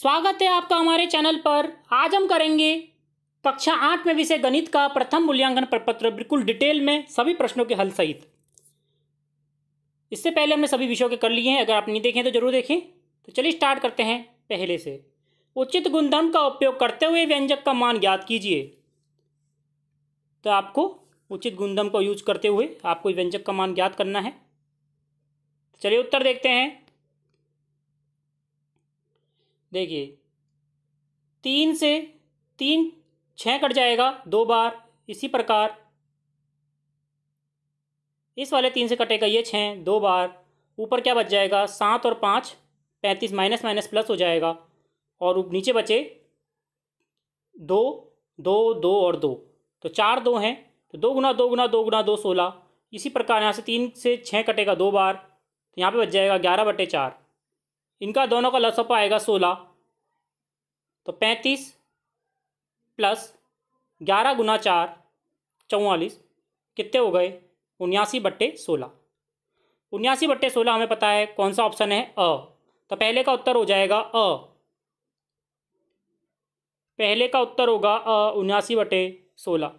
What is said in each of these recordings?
स्वागत है आपका हमारे चैनल पर आज हम करेंगे कक्षा आठ में विषय गणित का प्रथम मूल्यांकन प्रपत्र बिल्कुल डिटेल में सभी प्रश्नों के हल सहित इससे पहले हमने सभी विषयों के कर लिए हैं अगर आप नहीं देखें तो जरूर देखें तो चलिए स्टार्ट करते हैं पहले से उचित गुणधर्म का उपयोग करते हुए व्यंजक का मान ज्ञात कीजिए तो आपको उचित गुणधर्म का यूज करते हुए आपको व्यंजक का मान ज्ञात करना है चलिए उत्तर देखते हैं देखिए तीन से तीन छः कट जाएगा दो बार इसी प्रकार इस वाले तीन से कटेगा ये छः दो बार ऊपर क्या बच जाएगा सात और पाँच पैंतीस माइनस माइनस प्लस हो जाएगा और नीचे बचे दो दो दो और दो तो चार दो हैं तो दो गुना दो गुना दो गुना दो सोलह इसी प्रकार यहाँ से तीन से छः कटेगा दो बार तो यहाँ पे बच जाएगा ग्यारह बटे चार इनका दोनों का लसअप आएगा सोलह तो पैंतीस प्लस ग्यारह गुना चार चौवालीस कितने हो गए उन्यासी बट्टे सोलह उन्यासी बट्टे सोलह हमें पता है कौन सा ऑप्शन है अ तो पहले का उत्तर हो जाएगा अ पहले का उत्तर होगा अ उन्यासी बटे सोलह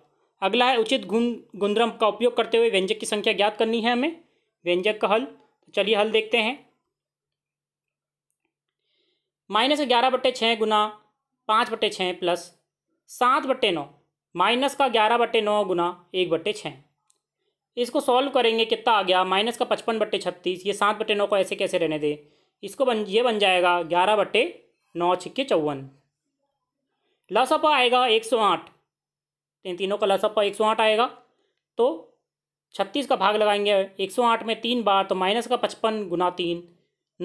अगला है उचित गुण गुंद्रम का उपयोग करते हुए व्यंजक की संख्या ज्ञात करनी है हमें व्यंजक का हल तो चलिए हल देखते हैं माइनस ग्यारह बट्टे छः गुना पाँच बट्टे छः प्लस सात बट्टे नौ माइनस का ग्यारह बट्टे नौ गुना एक बट्टे छः इसको सॉल्व करेंगे कितना आ गया माइनस का पचपन बट्टे छत्तीस ये सात बट्टे नौ को ऐसे कैसे रहने दे इसको बन ये बन जाएगा ग्यारह बट्टे नौ छिक्के चौवन लसपा आएगा एक सौ आठ इन तीनों का लसपा एक सौ आठ आएगा तो छत्तीस का भाग लगाएंगे एक सौ आठ में तीन बार तो माइनस का पचपन गुना तीन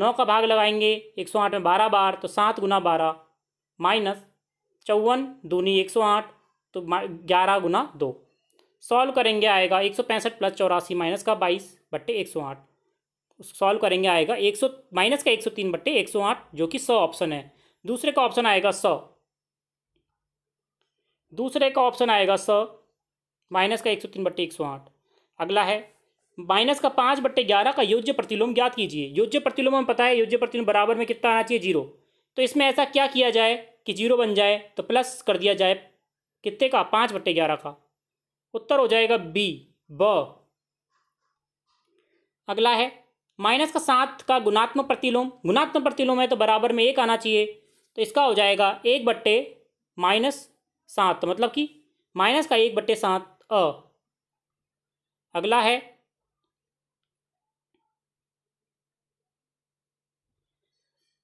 नौ का भाग लगाएंगे एक सौ आठ में बारह बार तो सात गुना बारह माइनस चौवन दूनी एक सौ आठ तो ग्यारह गुना दो सॉल्व करेंगे आएगा एक सौ पैंसठ प्लस चौरासी माइनस का बाईस बट्टे एक सौ आठ सॉल्व करेंगे आएगा एक सौ माइनस का एक सौ तीन बट्टे एक सौ आठ जो कि सौ ऑप्शन है दूसरे का ऑप्शन आएगा सौ दूसरे का ऑप्शन आएगा सौ माइनस का एक सौ तीन बट्टे एक सौ आठ अगला है माइनस का पाँच बट्टे ग्यारह का योज्य प्रतिलोम ज्ञात कीजिए योज्य प्रतिलोम हमें पता है योज्य प्रतिलोम बराबर में कितना आना चाहिए जीरो तो इसमें ऐसा क्या किया जाए कि जीरो बन जाए तो प्लस कर दिया जाए कितने का पाँच बट्टे ग्यारह का उत्तर हो जाएगा बी ब अगला है माइनस का सात का गुणात्मक प्रतिलोम गुणात्मक प्रतिलोम है तो बराबर में एक आना चाहिए तो इसका हो जाएगा एक बट्टे माइनस सात तो मतलब कि माइनस का एक बट्टे सात अ अगला है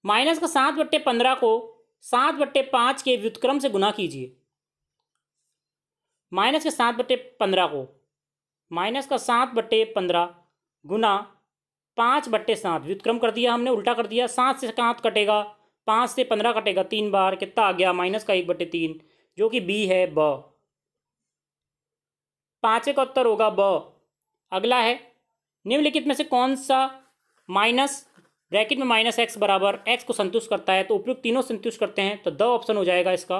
माइनस का सात बट्टे पंद्रह को सात बट्टे पाँच के व्युतक्रम से गुना कीजिए माइनस के सात बट्टे पंद्रह को माइनस का सात बट्टे पंद्रह गुना पाँच बट्टे सात व्युतक्रम कर दिया हमने उल्टा कर दिया सात से सात कटेगा पाँच से पंद्रह कटेगा तीन बार कितना आ गया माइनस का एक बट्टे तीन जो कि बी है ब पाँचे का उत्तर होगा ब अगला है निम्नलिखित में से कौन सा माइनस ब्रैकेट में माइनस एक्स बराबर एक्स को संतुष्ट करता है तो उपयुक्त तीनों संतुष्ट करते हैं तो द ऑप्शन हो जाएगा इसका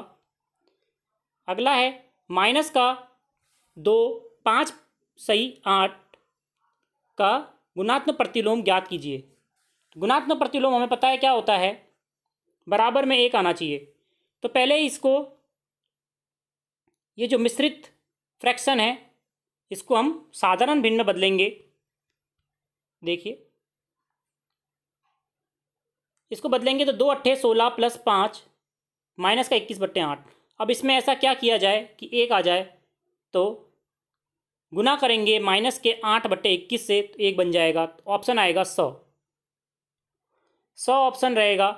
अगला है माइनस का दो पाँच सही आठ का गुणात्मक प्रतिलोम ज्ञात कीजिए तो गुणात्मक प्रतिलोम हमें पता है क्या होता है बराबर में एक आना चाहिए तो पहले इसको ये जो मिश्रित फ्रैक्शन है इसको हम साधारण भिन्न बदलेंगे देखिए इसको बदलेंगे तो दो अट्ठे सोलह प्लस पाँच माइनस का इक्कीस बट्टे आठ अब इसमें ऐसा क्या किया जाए कि एक आ जाए तो गुना करेंगे माइनस के आठ बट्टे इक्कीस से तो एक बन जाएगा तो ऑप्शन आएगा सौ सौ ऑप्शन रहेगा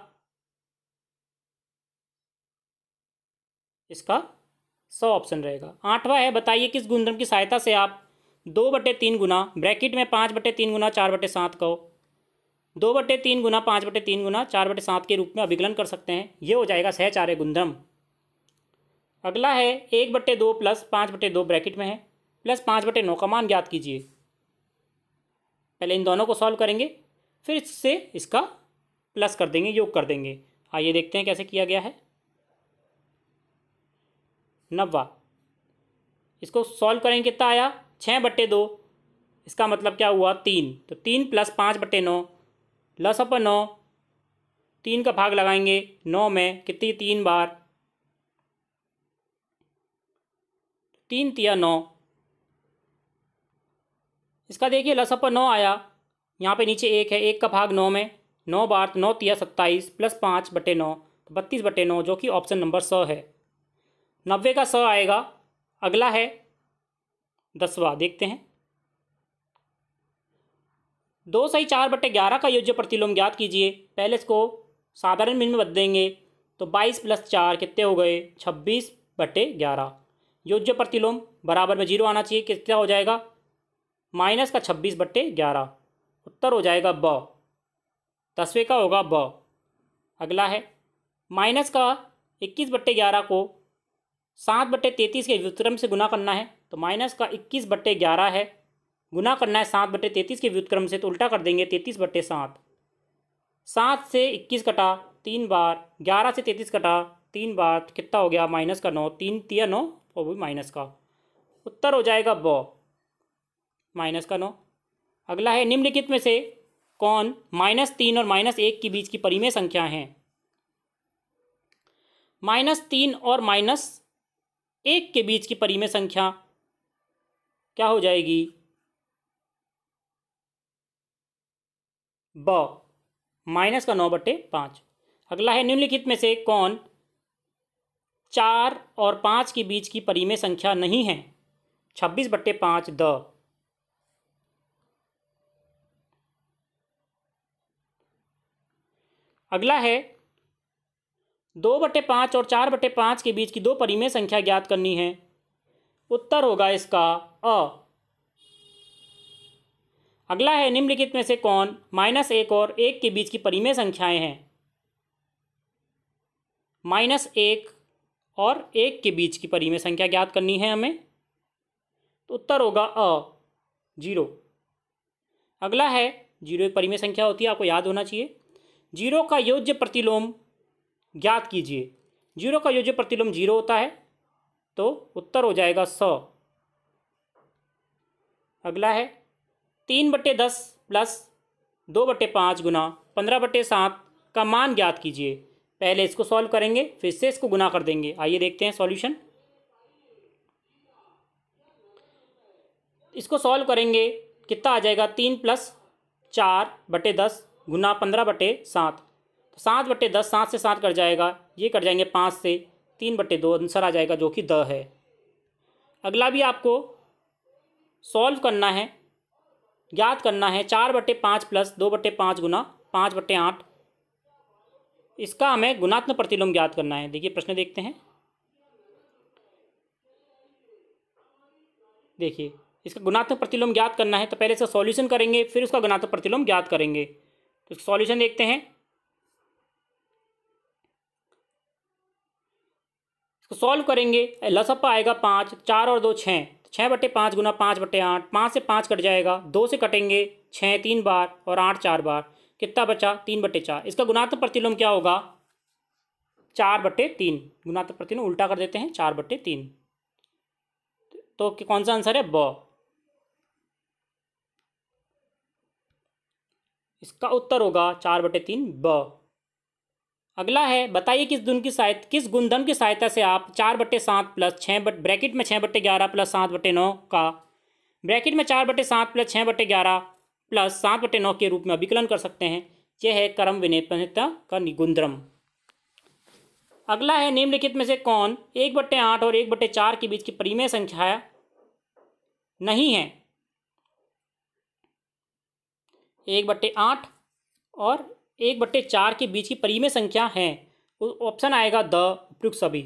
इसका सौ ऑप्शन रहेगा आठवां है बताइए किस गुणधर्म की सहायता से आप दो बटे तीन गुना ब्रैकेट में पाँच बटे तीन गुना चार बटे सात कहो दो बटे तीन गुना पाँच बटे तीन गुना चार बटे सात के रूप में अभिकलन कर सकते हैं ये हो जाएगा सहचार्य गुंधम अगला है एक बट्टे दो प्लस पाँच बटे दो ब्रैकेट में है प्लस पाँच बटे नौ का मान ज्ञात कीजिए पहले इन दोनों को सॉल्व करेंगे फिर इससे इसका प्लस कर देंगे योग कर देंगे आइए देखते हैं कैसे किया गया है नब्बा इसको सॉल्व करेंगे कितना आया छः बट्टे दो इसका मतलब क्या हुआ तीन तो तीन प्लस पाँच बट्टे नौ अपन नौ तीन का भाग लगाएंगे नौ में कितनी तीन बार तीन तिया नौ इसका देखिए अपन नौ आया यहाँ पे नीचे एक है एक का भाग नौ में नौ बार तो नौ तिया सत्ताईस प्लस पाँच बटे नौ तो बत्तीस बटे नौ जो कि ऑप्शन नंबर स है नब्बे का स आएगा अगला है दसवा देखते हैं दो सही चार बट्टे ग्यारह का योज्य प्रतिलोम ज्ञात कीजिए पहले इसको साधारण मिन में बद देंगे तो बाईस प्लस चार कितने हो गए छब्बीस बटे ग्यारह योज्य प्रतिलोम बराबर में जीरो आना चाहिए कितना हो जाएगा माइनस का छब्बीस बट्टे ग्यारह उत्तर हो जाएगा ब दसवें का होगा ब अगला है माइनस का इक्कीस बट्टे ग्यारह को सात बट्टे तैंतीस के व्युक्रम से गुना करना है तो माइनस का इक्कीस बट्टे ग्यारह है गुना करना है सात बटे तैतीस के व्युतक्रम से तो उल्टा कर देंगे तैतीस बटे सात सात से इक्कीस कटा तीन बार ग्यारह से तैंतीस कटा तीन बार तो कितना हो गया माइनस का नौ तीन तिया नौ और भी माइनस का उत्तर हो जाएगा ब माइनस का नौ अगला है निम्नलिखित में से कौन माइनस तीन और माइनस एक के बीच की परिमेय संख्या है माइनस तीन और माइनस एक के बीच की परिमेय संख्या क्या हो जाएगी ब माइनस का नौ बटे पाँच अगला है निम्नलिखित में से कौन चार और पाँच के बीच की परिमेय संख्या नहीं है छब्बीस बट्टे पाँच द अगला है दो बटे पाँच और चार बटे पाँच के बीच की दो परिमेय संख्या ज्ञात करनी है उत्तर होगा इसका अ अगला है निम्नलिखित में से कौन माइनस एक और एक के बीच की परिमेय संख्याएं हैं माइनस एक और एक के बीच की परिमेय संख्या ज्ञात करनी है हमें तो उत्तर होगा अ जीरो अगला है जीरो एक परिमेय संख्या होती है आपको याद होना चाहिए जीरो का योज्य प्रतिलोम ज्ञात कीजिए जीरो का योज्य प्रतिलोम जीरो होता है तो उत्तर हो जाएगा स अगला है तीन बट्टे दस प्लस दो बट्टे पाँच गुना पंद्रह बट्टे सात का मान ज्ञात कीजिए पहले इसको सॉल्व करेंगे फिर से इसको गुना कर देंगे आइए देखते हैं सॉल्यूशन इसको सॉल्व करेंगे कितना आ जाएगा तीन प्लस चार बटे दस गुना पंद्रह बटे सात तो सात बटे दस सात से सात कट जाएगा ये कट जाएंगे पाँच से तीन बटे दो आंसर आ जाएगा जो कि द है अगला भी आपको सॉल्व करना है ज्ञात करना है चार बटे पाँच प्लस दो बटे पाँच गुना पाँच बटे आठ इसका हमें गुणात्मक प्रतिलोम ज्ञात करना है देखिए प्रश्न देखते हैं देखिए इसका गुणात्मक प्रतिलोम ज्ञात करना है तो पहले इसका सॉल्यूशन करेंगे फिर उसका गुणात्मक प्रतिलोम ज्ञात करेंगे तो सॉल्यूशन देखते हैं इसको सॉल्व करेंगे लसअप आएगा पाँच चार और दो छः छः बटे पाँच गुना पाँच बटे आठ पाँच से पाँच कट जाएगा दो से कटेंगे छः तीन बार और आठ चार बार कितना बचा तीन बटे चार इसका गुणात्मक प्रतिलोम क्या होगा चार बटे तीन गुणात्मक प्रतिलोम उल्टा कर देते हैं चार बटे तीन तो कौन सा आंसर है ब इसका उत्तर होगा चार बटे तीन ब अगला है बताइए किस दुन की सहायता किस गुणधर्म की सहायता से आप चार बट्टे सात प्लस छः बट ब्रैकेट में छः बट्टे ग्यारह प्लस सात बट्टे नौ का ब्रैकेट में चार बट्टे सात प्लस छः बट्टे ग्यारह प्लस सात बट्टे नौ के रूप में अभिकलन कर सकते हैं यह है कर्म विनयता का गुणधर्म अगला है निम्नलिखित में से कौन एक बट्टे आठ और एक बट्टे चार के बीच की परिमेय संख्या नहीं है एक बट्टे आठ और एक बट्टे चार के बीच की परिमेय संख्या है ऑप्शन तो आएगा द उपयुक्त सभी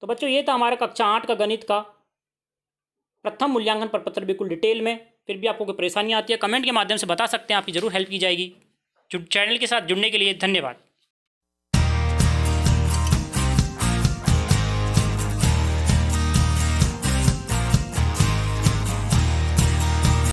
तो बच्चों ये था हमारा कक्षा आठ का गणित का प्रथम मूल्यांकन प्रपत्र बिल्कुल डिटेल में फिर भी आपको कोई परेशानी आती है कमेंट के माध्यम से बता सकते हैं आपकी जरूर हेल्प की जाएगी चैनल के साथ जुड़ने के लिए धन्यवाद